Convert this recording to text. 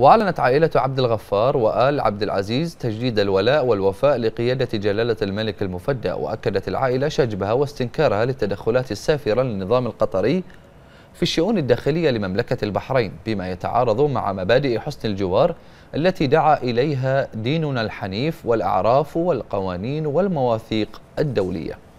وأعلنت عائلة عبد الغفار وآل عبد العزيز تجديد الولاء والوفاء لقيادة جلالة الملك المفدى وأكدت العائلة شجبها واستنكارها للتدخلات السافرة للنظام القطري في الشؤون الداخلية لمملكة البحرين بما يتعارض مع مبادئ حسن الجوار التي دعا إليها ديننا الحنيف والأعراف والقوانين والمواثيق الدولية